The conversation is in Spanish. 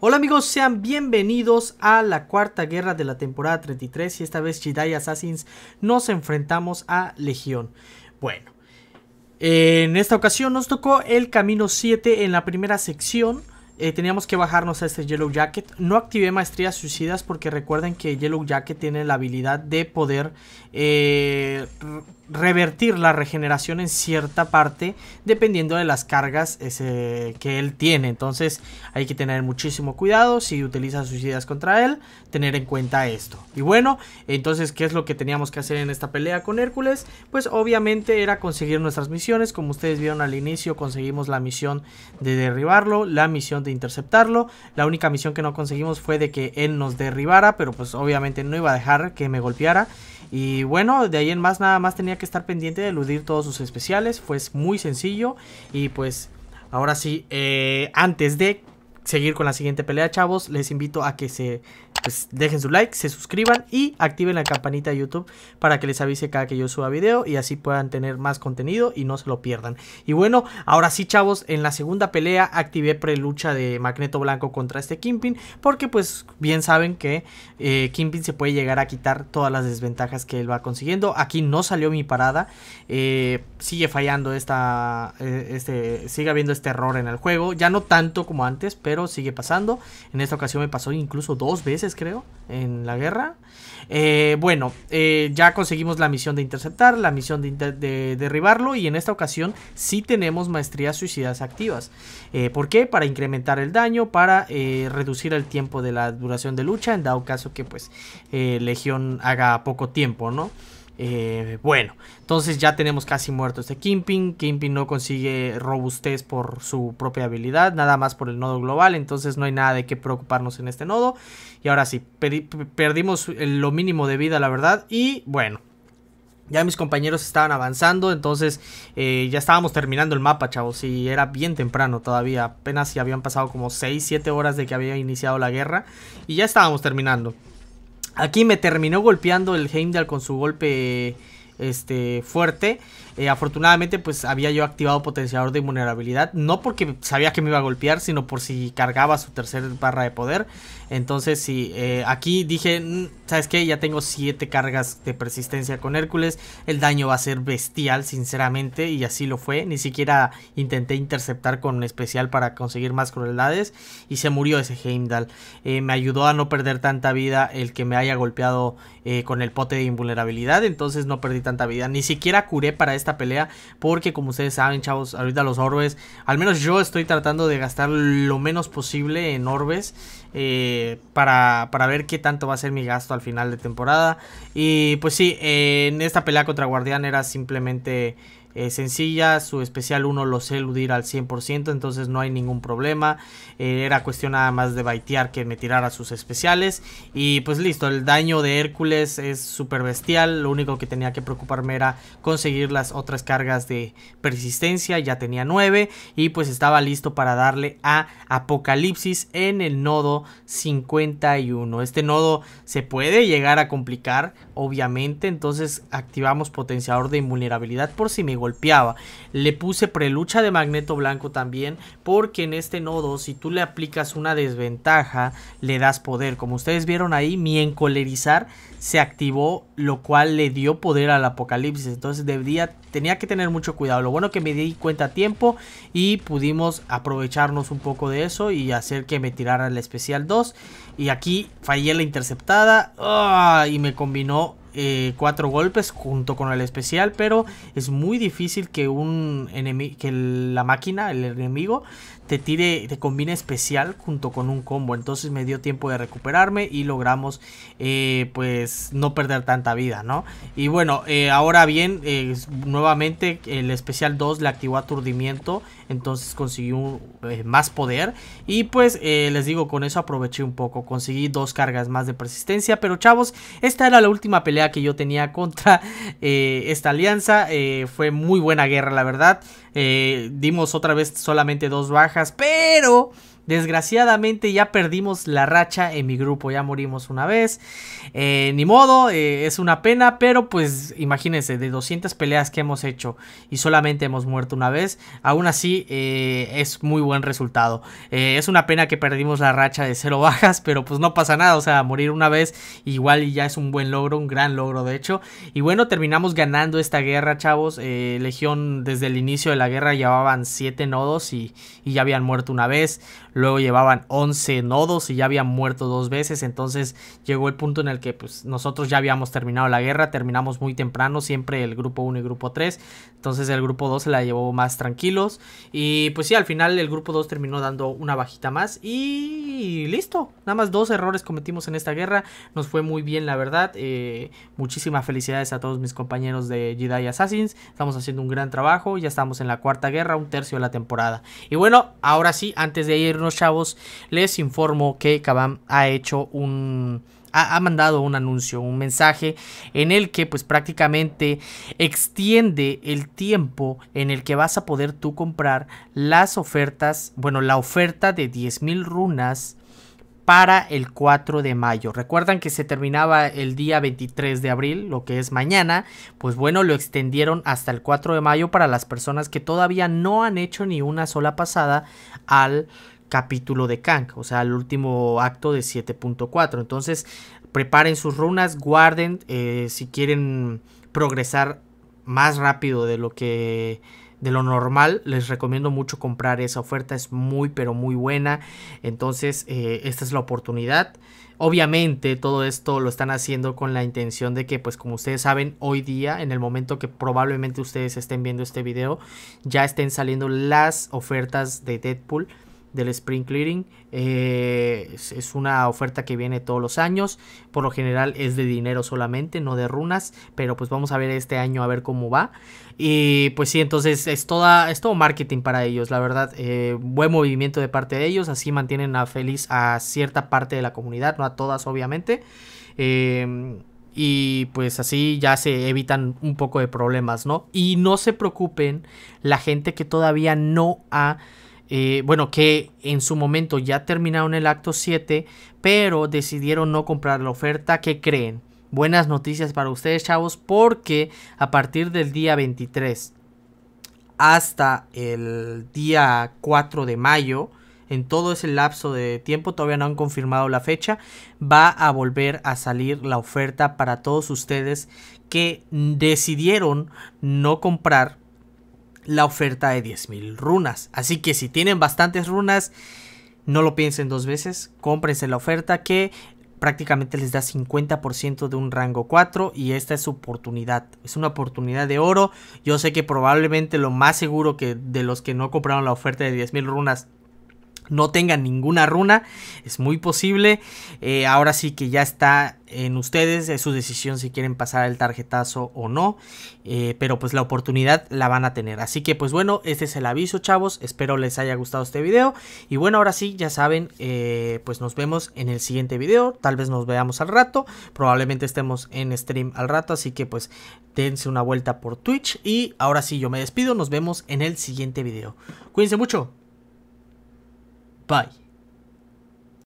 Hola amigos, sean bienvenidos a la cuarta guerra de la temporada 33 y esta vez Jedi Assassins nos enfrentamos a Legión. Bueno, en esta ocasión nos tocó el camino 7 en la primera sección. Eh, teníamos que bajarnos a este Yellow Jacket. No activé maestrías suicidas porque recuerden que Yellow Jacket tiene la habilidad de poder eh, revertir la regeneración en cierta parte dependiendo de las cargas que él tiene. Entonces hay que tener muchísimo cuidado si utiliza suicidas contra él, tener en cuenta esto. Y bueno, entonces ¿qué es lo que teníamos que hacer en esta pelea con Hércules? Pues obviamente era conseguir nuestras misiones, como ustedes vieron al inicio conseguimos la misión de derribarlo, la misión de interceptarlo, la única misión que no conseguimos fue de que él nos derribara, pero pues obviamente no iba a dejar que me golpeara. Y bueno, de ahí en más nada más tenía que estar pendiente de eludir todos sus especiales. Fue muy sencillo. Y pues ahora sí, eh, antes de seguir con la siguiente pelea, chavos, les invito a que se pues dejen su like, se suscriban y activen la campanita de YouTube para que les avise cada que yo suba video y así puedan tener más contenido y no se lo pierdan. Y bueno, ahora sí chavos, en la segunda pelea activé pre-lucha de Magneto Blanco contra este Kimpin porque pues bien saben que eh, Kimpin se puede llegar a quitar todas las desventajas que él va consiguiendo. Aquí no salió mi parada, eh, sigue fallando esta, eh, este, sigue habiendo este error en el juego, ya no tanto como antes, pero sigue pasando. En esta ocasión me pasó incluso dos veces creo, en la guerra. Eh, bueno, eh, ya conseguimos la misión de interceptar, la misión de, derribarlo y en esta ocasión sí tenemos maestrías suicidas activas. Eh, ¿Por qué? Para incrementar el daño, para reducir el tiempo de la duración de lucha, en dado caso que pues Legión haga poco tiempo, ¿no? Eh, bueno, entonces ya tenemos casi muerto este Kimping. Kimping no consigue robustez por su propia habilidad, nada más por el nodo global. Entonces no hay nada de qué preocuparnos en este nodo. Y ahora sí, perdimos lo mínimo de vida, la verdad. Y bueno, ya mis compañeros estaban avanzando, entonces eh, ya estábamos terminando el mapa, chavos. Y era bien temprano todavía. Apenas si habían pasado como 6, 7 horas de que había iniciado la guerra. Y ya estábamos terminando. Aquí me terminó golpeando el Heimdall con su golpe este, fuerte. Eh, afortunadamente, pues había yo activado potenciador de invulnerabilidad. No porque sabía que me iba a golpear, sino por si cargaba su tercer barra de poder. Entonces, si eh, aquí dije, mm, ¿sabes que Ya tengo 7 cargas de persistencia con Hércules. El daño va a ser bestial, sinceramente, y así lo fue. Ni siquiera intenté interceptar con especial para conseguir más crueldades. Y se murió ese Heimdall. Eh, me ayudó a no perder tanta vida el que me haya golpeado con el pote de invulnerabilidad. Entonces, no perdí tanta vida. Ni siquiera curé para esta pelea porque como ustedes saben, chavos, ahorita los orbes, al menos yo estoy tratando de gastar lo menos posible en orbes eh, para, ver qué tanto va a ser mi gasto al final de temporada. Y pues sí, en esta pelea contra Guardián era simplemente... Eh, sencilla, su especial 1 lo sé eludir al 100%, entonces no hay ningún problema, eh, era cuestión nada más de baitear que me tirara sus especiales y pues listo, el daño de Hércules es súper bestial, lo único que tenía que preocuparme era conseguir las otras cargas de persistencia, ya tenía 9 y pues estaba listo para darle a Apocalipsis en el nodo 51, este nodo se puede llegar a complicar obviamente, entonces activamos potenciador de invulnerabilidad por si me igual golpeaba. Le puse prelucha de magneto blanco también porque en este nodo si tú le aplicas una desventaja le das poder. Como ustedes vieron ahí mi encolerizar se activó lo cual le dio poder al apocalipsis. Entonces debía, tenía que tener mucho cuidado. Lo bueno que me di cuenta a tiempo y pudimos aprovecharnos un poco de eso y hacer que me tirara el especial 2. Y aquí fallé la interceptada ah, y me combinó eh, cuatro golpes junto con el especial, pero es muy difícil que un enemigo, que la máquina, el enemigo, te tire, te combina especial junto con un combo. Entonces me dio tiempo de recuperarme y logramos eh, pues no perder tanta vida, ¿no? Y bueno, eh, ahora bien, eh, nuevamente el especial 2 le activó aturdimiento, entonces consiguió más poder. Y pues les digo, con eso aproveché un poco, conseguí dos cargas más de persistencia. Pero chavos, esta era la última pelea que yo tenía contra esta alianza. fue muy buena guerra, la verdad. Eh, dimos otra vez solamente dos bajas, pero Desgraciadamente ya perdimos la racha en mi grupo, ya morimos una vez. Eh, ni modo, eh, es una pena, pero pues imagínense, de 200 peleas que hemos hecho y solamente hemos muerto una vez, aún así eh, es muy buen resultado. es una pena que perdimos la racha de cero bajas, pero pues no pasa nada, o sea, morir una vez igual ya es un buen logro, un gran logro de hecho. Y bueno, terminamos ganando esta guerra, chavos. Legión desde el inicio de la guerra llevaban 7 nodos y ya habían muerto una vez luego llevaban 11 nodos y ya habían muerto dos veces, entonces llegó el punto en el que pues, nosotros ya habíamos terminado la guerra, terminamos muy temprano, siempre el grupo 1 y grupo 3, entonces el grupo 2 se la llevó más tranquilos y pues sí, al final el grupo 2 terminó dando una bajita más y listo, nada más dos errores cometimos en esta guerra, nos fue muy bien la verdad, eh, muchísimas felicidades a todos mis compañeros de Jedi Assassins, estamos haciendo un gran trabajo, ya estamos en la cuarta guerra, un tercio de la temporada. Y bueno, ahora sí, antes de irnos chavos, les informo que Kabam ha hecho un... Ha, ha mandado un anuncio, un mensaje en el que pues prácticamente extiende el tiempo en el que vas a poder tú comprar las ofertas, bueno, la oferta de mil runas para el 4 de mayo. Recuerdan que se terminaba el día 23 de abril, lo que es mañana. Pues bueno, lo extendieron hasta el 4 de mayo para las personas que todavía no han hecho ni una sola pasada al capítulo de Kang, o sea, el último acto de 7.4. Entonces, preparen sus runas, guarden eh, si quieren progresar más rápido de lo que de lo normal. Les recomiendo mucho comprar esa oferta. Es muy, pero muy buena. Entonces, eh, esta es la oportunidad. Obviamente, todo esto lo están haciendo con la intención de que, pues como ustedes saben, hoy día, en el momento que probablemente ustedes estén viendo este video, ya estén saliendo las ofertas de Deadpool del Spring Clearing. Eh, es, una oferta que viene todos los años. Por lo general es de dinero solamente, no de runas. Pero pues vamos a ver este año a ver cómo va. Y pues sí, entonces es, toda, es todo marketing para ellos, la verdad. Eh, buen movimiento de parte de ellos. Así mantienen a feliz a cierta parte de la comunidad, no a todas obviamente. Em, y pues así ya se evitan un poco de problemas, ¿no? Y no se preocupen la gente que todavía no ha... Eh, bueno, que en su momento ya terminaron el acto 7, pero decidieron no comprar la oferta, ¿qué creen? Buenas noticias para ustedes, chavos, porque a partir del día 23 hasta el día 4 de mayo, en todo ese lapso de tiempo, todavía no han confirmado la fecha, va a volver a salir la oferta para todos ustedes que decidieron no comprar la oferta de 10.000 runas. Así que si tienen bastantes runas, no lo piensen dos veces, cómprense la oferta que prácticamente les da 50% de un rango 4 y esta es su oportunidad. Es una oportunidad de oro. Yo sé que probablemente lo más seguro que de los que no compraron la oferta de 10.000 runas no tengan ninguna runa. Es muy posible. Eh, ahora sí que ya está en ustedes. Es su decisión si quieren pasar el tarjetazo o no. Eh, pero pues la oportunidad la van a tener. Así que pues bueno, este es el aviso chavos. Espero les haya gustado este video. Y bueno, ahora sí, ya saben, eh, pues nos vemos en el siguiente video. Tal vez nos veamos al rato. Probablemente estemos en stream al rato. Así que pues dense una vuelta por Twitch. Y ahora sí, yo me despido. Nos vemos en el siguiente video. Cuídense mucho. Bye.